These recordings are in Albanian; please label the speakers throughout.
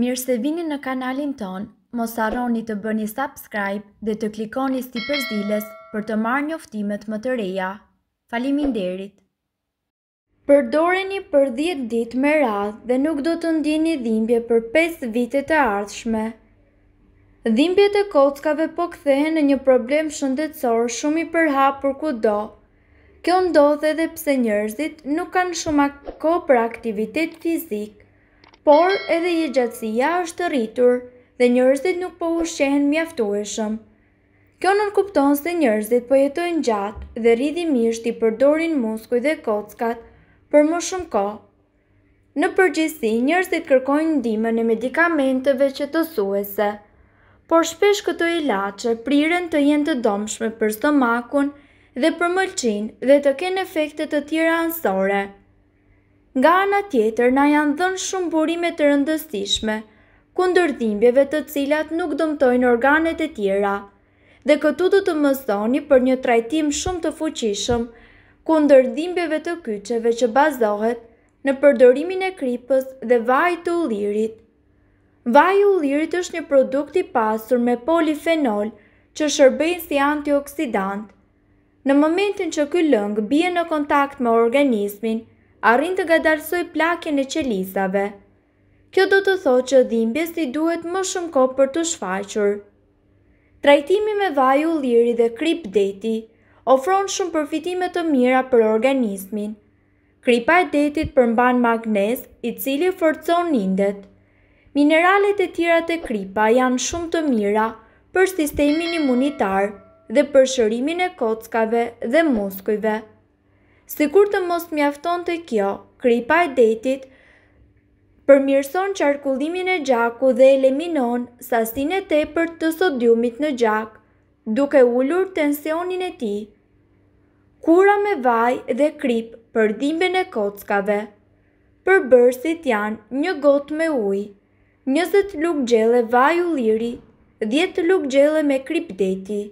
Speaker 1: Mirë se vini në kanalin ton, mos arroni të bëni subscribe dhe të klikoni sti përzilës për të marrë një më të reja. Falimin derit! Përdore një për 10 dit me radhë dhe nuk do të ndini dhimbje për 5 vitet e ardhshme. Dhimbje të kockave po kthehe në një problem shëndetsor shumë i përha për ku do. Kjo ndodhe dhe pse njërzit nuk kanë shumë ako për aktivitet fizik por edhe i gjatsia është të rritur dhe njërzit nuk po ushqehen mjaftueshëm. Kjo nën kupton se njërzit po jetojnë gjatë dhe rridimisht i përdorin muskuj dhe kockat për më shumë ko. Në përgjithsi, njërzit kërkojnë ndime në medikamenteve që të suese, por shpesh këto i lache priren të jenë të domshme për stomakun dhe për mëlqin dhe të kenë efektet të tjera ansore. Nga ana tjetër na janë dhënë shumë burime të rëndësishme kundër dhimbjeve të cilat nuk dëmtojnë organet e tjera. Dhe këtu do të mësoni për një trajtim shumë të fuqishëm kundër dhimbjeve të kyçeve që bazohet në përdorimin e kripës dhe vajit të ullirit. Vaji i ullirit është një produkt i pasur me polifenol që shërbejnë si antioksidant. Në momentin që ky lëng bie në kontakt me organizmin arrin të gadarsoj plakjen e qelizave. Kjo do të thotë që dhimbjes i duhet më shumë ko për të shfaqur. Trajtimi me vaj u liri dhe krip deti ofron shumë përfitime të mira për organismin. Kripa e detit përmban magnez i cili forcon lindet. Mineralet e tjera të kripa janë shumë të mira për sistemin imunitar dhe për shërimin e kockave dhe muskujve. Si kur të mos mjafton të kjo, kripa e detit, përmirëson qarkullimin e gjaku dhe eliminon sasin e te për të sodiumit në gjak, duke ullur tensionin e ti. Kura me vaj dhe krip për dimbe e kockave. Për bërësit janë një got me uj, 20 luk gjele vaj u liri, 10 luk gjele me krip deti.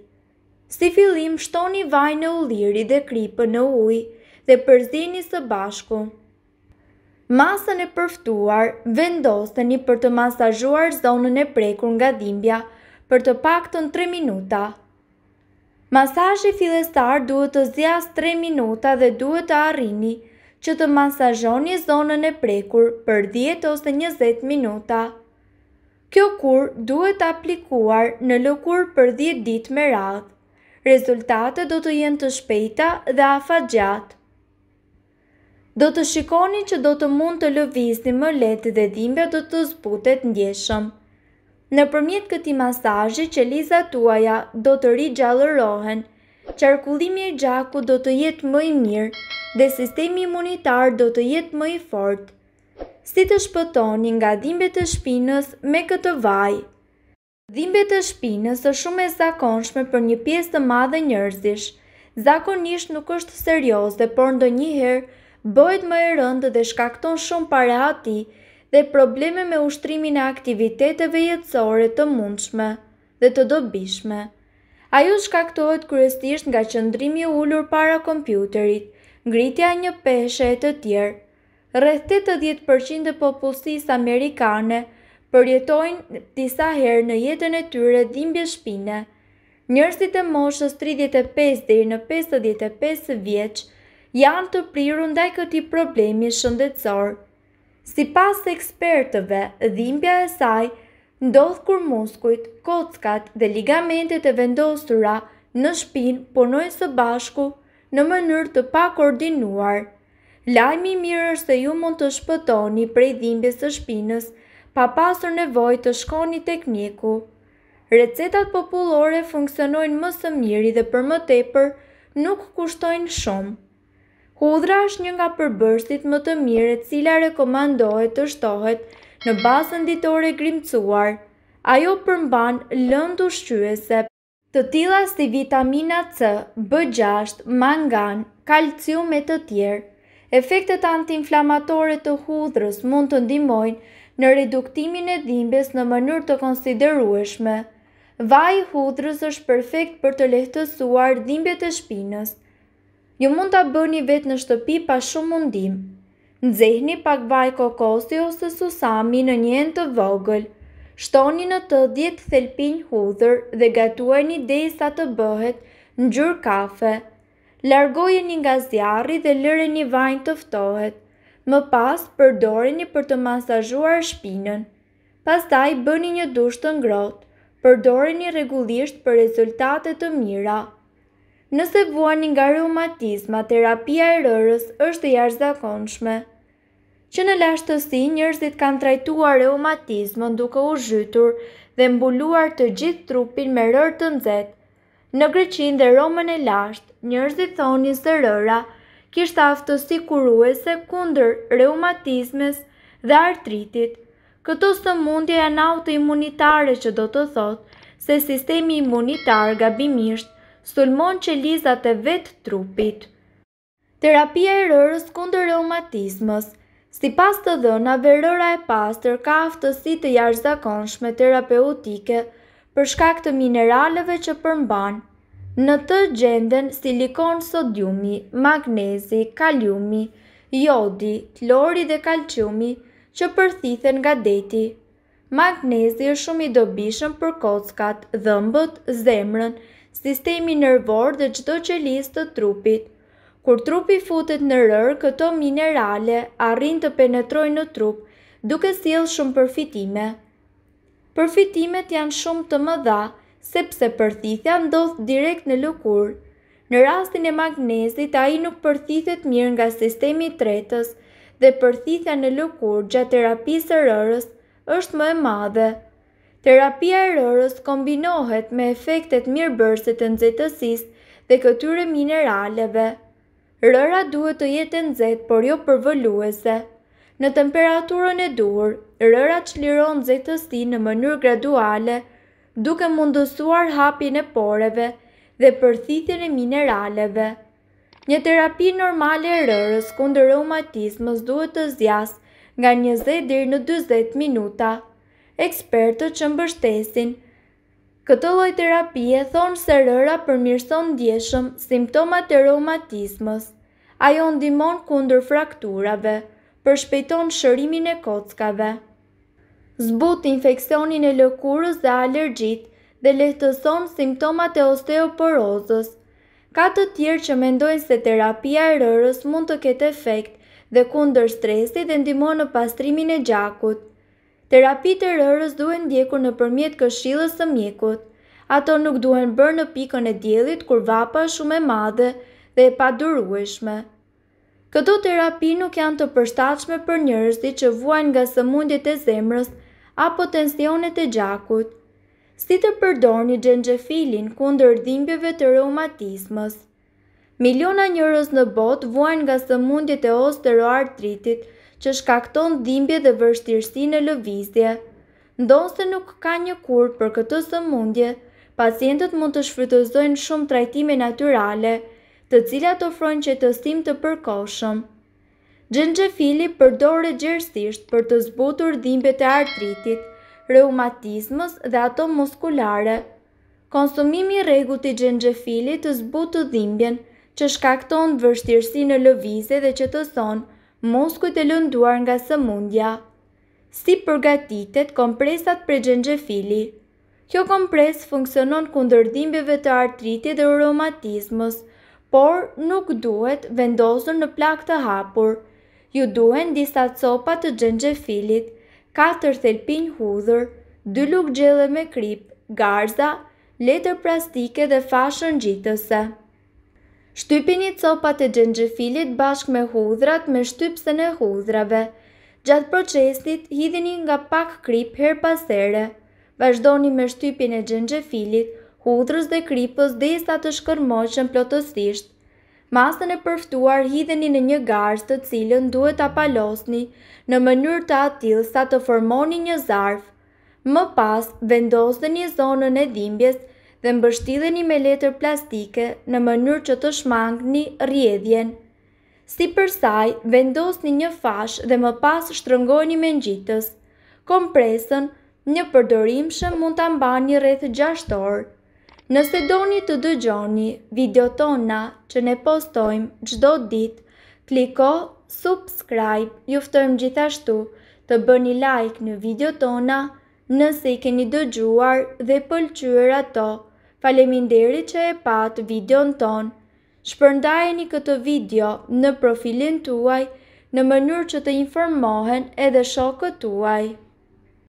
Speaker 1: Si fillim shtoni vaj në u liri dhe krip në ujë, dhe përzini së bashku. Masën e përftuar vendoseni për të masazhuar zonën e prekur nga dhimbja për të paktën 3 minuta. Masazhi fillestar duhet të zjas 3 minuta dhe duhet të arrini që të masazhoni zonën e prekur për 10 ose 20 minuta. Kjo kur duhet të aplikuar në lëkur për 10 ditë me radhë. Rezultate do të jenë të shpejta dhe afa gjatë do të shikoni që do të mund të lëvizni më letë dhe dhimbja do të zbutet ndjeshëm. Në përmjet këti masajë që liza tuaja do të gjallërohen, qarkullimi i gjaku do të jetë më i mirë dhe sistemi imunitar do të jetë më i fort. Si të shpëtoni nga dhimbet e shpinës me këtë vaj? Dhimbet e shpinës është shumë e zakonshme për një pjesë të madhe njërzish. Zakonisht nuk është serios dhe por ndo njëherë bëhet më e rëndë dhe shkakton shumë para ati dhe probleme me ushtrimin e aktiviteteve jetësore të mundshme dhe të dobishme. Ajo shkaktohet kryesisht nga qëndrimi i ulur para kompjuterit, ngritja e një peshe e të tjerë. Rreth 80% të popullsisë amerikane përjetojnë disa herë në jetën e tyre dhimbje shpine. Njerëzit e moshës 35 deri në 55 vjeç janë të priru ndaj këti problemi shëndetësor. Si pas ekspertëve, dhimbja e saj, ndodhë kur muskujt, kockat dhe ligamentet e vendosura në shpin punojnë së bashku në mënyrë të pa koordinuar. Lajmi mirë është se ju mund të shpëtoni prej dhimbjes së shpinës pa pasur nevojë të shkoni tek mjeku. Recetat popullore funksionojnë më së miri dhe për më tepër nuk kushtojnë shumë. Hudra është një nga përbërstit më të mire cila rekomandohet të shtohet në basën ditore grimcuar. Ajo përmban lëndu shqyese, të tila si vitamina C, B6, mangan, kalcium e të tjerë. Efektet antiinflamatore të hudrës mund të ndimojnë në reduktimin e dhimbjes në mënyrë të konsiderueshme. Vaj hudrës është perfekt për të lehtësuar dhimbjet e shpinës ju mund të bëni vetë në shtëpi pa shumë mundim. Nëzehni pak vaj kokosi ose susami në njën të vogël, shtoni në të djetë thelpin hudhër dhe gatuajni një i sa të bëhet në gjur kafe. Largojeni nga zjarri dhe lëre një vajnë të ftohet. Më pas përdoreni për të masazhuar shpinën. Pastaj bëni një dush të ngrohtë. Përdoreni rregullisht për rezultate të mira nëse vuani nga reumatizma, terapia e rërës është e jashtëzakonshme. Që në lashtësi njerëzit kanë trajtuar reumatizmën duke u zhytur dhe mbuluar të gjithë trupin me rërë të nxehtë. Në Greqinë dhe Romën e lashtë, njerëzit thonin se rëra kishte aftësi kuruese kundër reumatizmes dhe artritit. Këto sëmundje janë autoimunitare që do të thotë se sistemi imunitar gabimisht sulmon që lizat e vetë trupit. Terapia e rërës kundër reumatismës Si pas të dhëna, rëra e pastër ka aftësi të jarëzakonshme terapeutike për shkak të mineraleve që përmban. Në të gjenden silikon sodiumi, magnezi, kaliumi, jodi, klori dhe kalciumi që përthithen nga deti. Magnezi është shumë i dobishëm për kockat, dhëmbët, zemrën, Sistemi nërvor dhe gjitho që listë të trupit. Kur trupi futet në rërë, këto minerale arrin të penetrojnë në trup duke s'ilë shumë përfitime. Përfitimet janë shumë të më dha sepse përthithja ndodhë direkt në lukur. Në rastin e magnezit, a i nuk përthithet mirë nga sistemi tretës dhe përthithja në lukur gjatë terapisë rërës është më e madhe terapia e rërës kombinohet me efektet mirëbërse të nxehtësisë dhe këtyre mineraleve. Rëra duhet të jetë nxehtë, por jo përvoluese. Në temperaturën e duhur, rëra çliron nxehtësinë në mënyrë graduale, duke mundësuar hapjen e poreve dhe përthitin e mineraleve. Një terapi normale e rërës kundër reumatizmës duhet të zjasë nga 20 deri në 40 minuta ekspertët që mbështesin. Këtë lloj terapie thonë se rëra përmirëson ndjeshëm simptomat e reumatismës, Ajo ndihmon kundër frakturave, përshpejton shërimin e kockave. Zbut infekcionin e lëkurës dhe alergjit dhe lehtëson simptomat e osteoporozës. Ka të tjerë që mendojnë se terapia e rërës mund të ketë efekt dhe kundër stresit dhe ndihmon në pastrimin e gjakut. Terapi të rërës duhen ndjekur në përmjet këshilës të mjekut. Ato nuk duhen bërë në pikën e djelit kur vapa shumë e madhe dhe e padurueshme. Këto terapi nuk janë të përstashme për njërësdi që vuajnë nga së mundit e zemrës apo tensionet e gjakut, si të përdorni një kundër dhimbjeve të reumatismës. Miliona njërës në bot vuajnë nga së mundit e osteroartritit, që shkakton dhimbje dhe vështirësi në lëvizje. Ndonë se nuk ka një kur për këtë sëmundje, pacientët mund të shfrytëzojnë shumë trajtime naturale, të cilat ofrojnë qetësim të përkohshëm. Gjengjefili përdore gjersisht për të zbutur dhimbje të artritit, reumatizmës dhe ato muskulare. Konsumimi regut i gjengjefili të zbutu dhimbjen që shkakton vështirësi në lëvizje dhe që të sonë mos e lënduar nga së mundja. Si përgatitet kompresat për gjengje fili. Kjo kompres funksionon kundër dhimbjeve të artriti dhe aromatizmës, por nuk duhet vendosën në plak të hapur. Ju duhen disa copat të gjengje filit, 4 thelpin hudhër, 2 luk gjellë me krip, garza, letër plastike dhe fashën gjitëse. Shtypini copat e gjengjefilit bashk me hudrat me shtypse në hudrave. Gjatë procesit, hidhini nga pak krip her pasere. Vazhdoni me shtypin e gjengjefilit, hudrës dhe kripës dhe sa të shkërmoqen plotësisht. Masën e përftuar hidheni në një garës të cilën duhet të apalosni në mënyrë të atil sa të formoni një zarf. Më pas, vendosë një zonën e dhimbjes dhe mbështideni me letër plastike në mënyrë që të shmangë një rjedhjen. Si përsaj, vendos një një fash dhe më pas shtrëngojni me njitës. Kompresën, një përdorim shëm mund të amba një rrethë gjashtorë. Nëse do një të dëgjoni, video tona që ne postojmë gjdo dit, kliko subscribe, juftojmë gjithashtu të bë një like në video tona nëse i keni dëgjuar dhe pëlqyër ato. Faleminderit që e pat video në ton. Shpërndajeni këtë video në profilin tuaj në mënyrë që të informohen edhe shokët tuaj.